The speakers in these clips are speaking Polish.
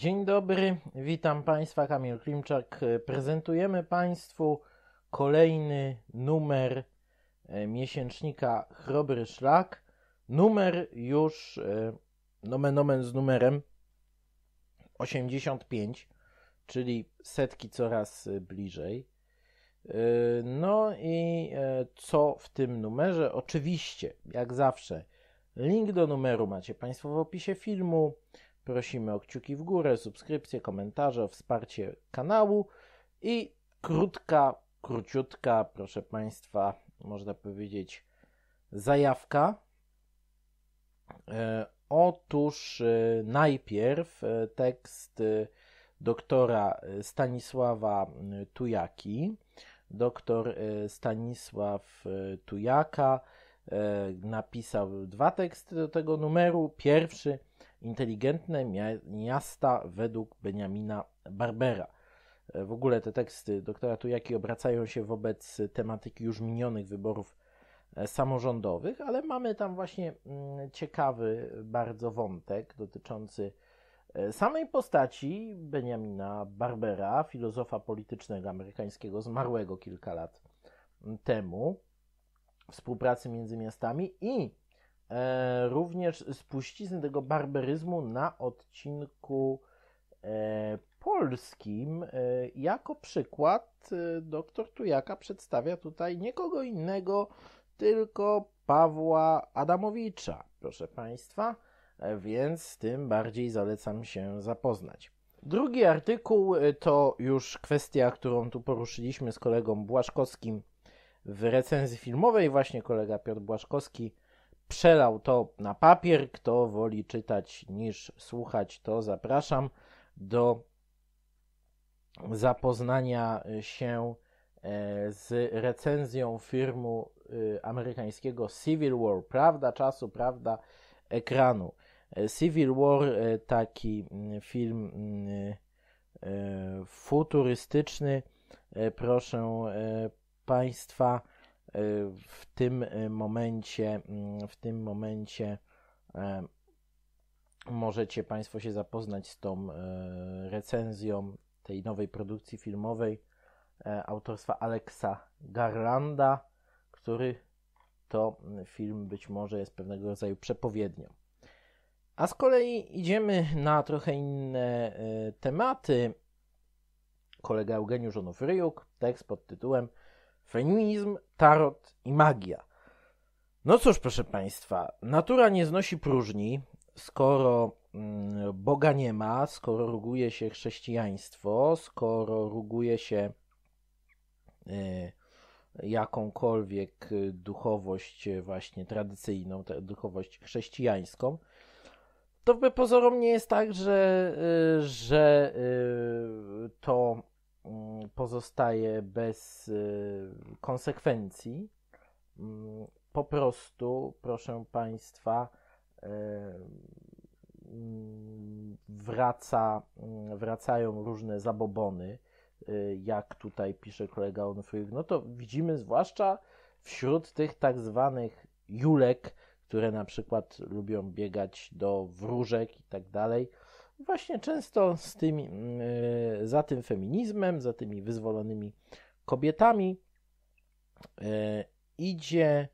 Dzień dobry, witam Państwa, Kamil Klimczak. E, prezentujemy Państwu kolejny numer e, miesięcznika Chrobry Szlak. Numer już, e, nomen omen z numerem 85, czyli setki coraz bliżej. No i co w tym numerze? Oczywiście, jak zawsze, link do numeru macie Państwo w opisie filmu. Prosimy o kciuki w górę, subskrypcje, komentarze, o wsparcie kanału i krótka, króciutka, proszę Państwa, można powiedzieć, zajawka. E, otóż e, najpierw e, tekst doktora Stanisława Tujaki. Doktor Stanisław Tujaka napisał dwa teksty do tego numeru. Pierwszy Inteligentne miasta według Benjamina Barbera. E, w ogóle te teksty doktora Tujaki obracają się wobec tematyki już minionych wyborów e, samorządowych, ale mamy tam właśnie mm, ciekawy bardzo wątek dotyczący e, samej postaci Benjamina Barbera, filozofa politycznego amerykańskiego, zmarłego kilka lat mm, temu, współpracy między miastami i e, również spuścizny tego barbaryzmu na odcinku e, polskim. E, jako przykład e, doktor Tujaka przedstawia tutaj nikogo innego, tylko Pawła Adamowicza, proszę Państwa, e, więc tym bardziej zalecam się zapoznać. Drugi artykuł e, to już kwestia, którą tu poruszyliśmy z kolegą Błaszkowskim w recenzji filmowej. Właśnie kolega Piotr Błaszkowski przelał to na papier. Kto woli czytać niż słuchać, to zapraszam do zapoznania się e, z recenzją firmu e, amerykańskiego Civil War, Prawda czasu, prawda ekranu. E, Civil War, taki film futurystyczny, proszę Państwa, E, mm, w tym momencie, w tym momencie możecie Państwo się zapoznać z tą e, recenzją tej nowej produkcji filmowej e, autorstwa Alexa Garlanda, który to mm, film być może jest pewnego rodzaju przepowiednią. A z kolei idziemy na trochę inne tematy. Kolega Eugeniusz Onofryjuk, tekst pod tytułem feminizm, tarot i magia. No cóż, proszę Państwa, natura nie znosi próżni, skoro mm, Boga nie ma, skoro ruguje się chrześcijaństwo, skoro ruguje się y, jakąkolwiek duchowość y, właśnie tradycyjną, duchowość chrześcijańską, to by pozorom nie jest tak, że, y, że to Mm, pozostaje bez y, konsekwencji. Mm, po prostu, proszę Państwa, y, mm, wraca, wracają różne zabobony, y, jak tutaj pisze kolega Onfrug. No to widzimy zwłaszcza wśród tych tak zwanych julek, które na przykład lubią biegać do wróżek i tak dalej, Właśnie często z tymi, mm, e, za tym feminizmem, za tymi wyzwolonymi kobietami e, idzie,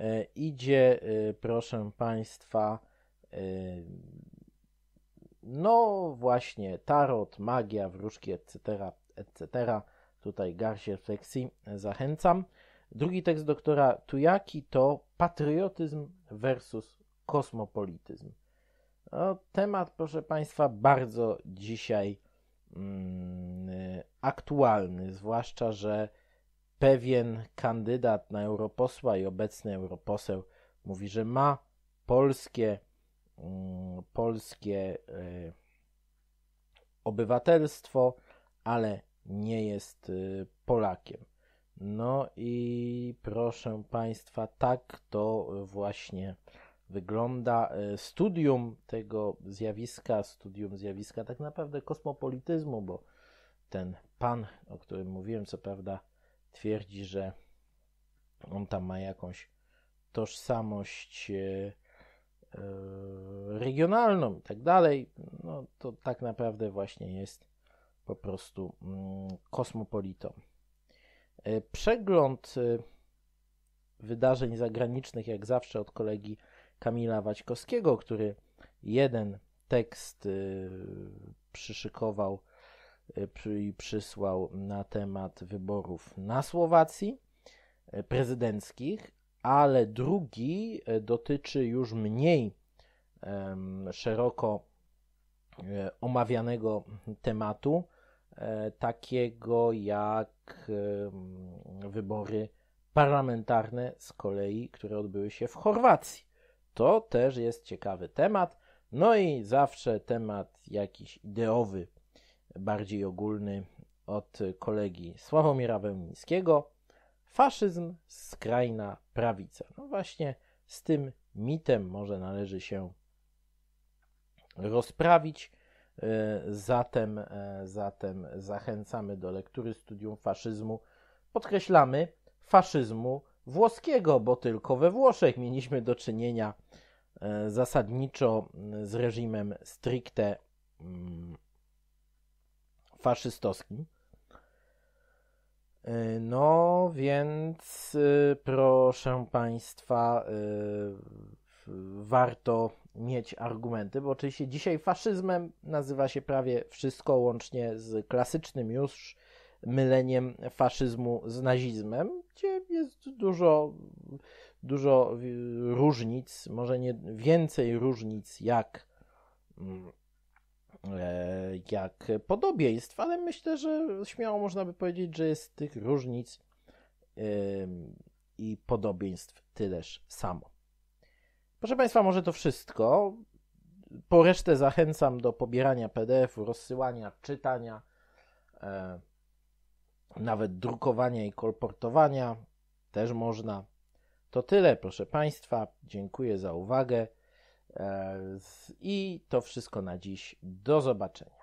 e, idzie, proszę Państwa, no właśnie tarot, magia, wróżki, etc., etc. Tutaj Garsier Flexi zachęcam. Drugi tekst doktora Tujaki to patriotyzm versus kosmopolityzm. No, temat, proszę Państwa, bardzo dzisiaj mm, aktualny, zwłaszcza, że pewien kandydat na europosła i obecny europoseł mówi, że ma polskie, mm, polskie y, obywatelstwo, ale nie jest y, Polakiem. No i proszę Państwa, tak to właśnie wygląda e, studium tego zjawiska, studium zjawiska tak naprawdę kosmopolityzmu, bo ten pan, o którym mówiłem, co prawda twierdzi, że on tam ma jakąś tożsamość e, e, regionalną i tak dalej, no to tak naprawdę właśnie jest po prostu mm, kosmopolitą. Przegląd wydarzeń zagranicznych, jak zawsze od kolegi Kamila Waćkowskiego, który jeden tekst y, przyszykował y, i przysłał na temat wyborów na Słowacji y, prezydenckich, ale drugi dotyczy już mniej szeroko omawianego tematu, takiego jak wybory parlamentarne z kolei, które odbyły się w Chorwacji. To też jest ciekawy temat. No i zawsze temat jakiś ideowy, bardziej ogólny od kolegi Sławomira Wełmińskiego. Faszyzm, skrajna prawica. No właśnie z tym mitem może należy się rozprawić. E, zatem, e, zatem zachęcamy do lektury studium faszyzmu. Podkreślamy faszyzmu włoskiego, bo tylko we Włoszech mieliśmy do czynienia e, zasadniczo mm, z reżimem stricte mm, faszystowskim. E, no więc, y, proszę Państwa, y, warto mieć argumenty, bo oczywiście dzisiaj faszyzmem nazywa się prawie wszystko, łącznie z klasycznym już myleniem faszyzmu z nazizmem, gdzie jest dużo, dużo różnic, może nie więcej różnic jak, mm, e, jak podobieństw, ale myślę, że śmiało można by powiedzieć, że jest tych różnic i podobieństw tyleż samo. Proszę Państwa, może to wszystko. Po resztę zachęcam do pobierania PDF-u, rozsyłania, czytania. E, nawet drukowania i kolportowania też można. To tyle, proszę Państwa. Dziękuję za uwagę. E, I to wszystko na dziś. Do zobaczenia.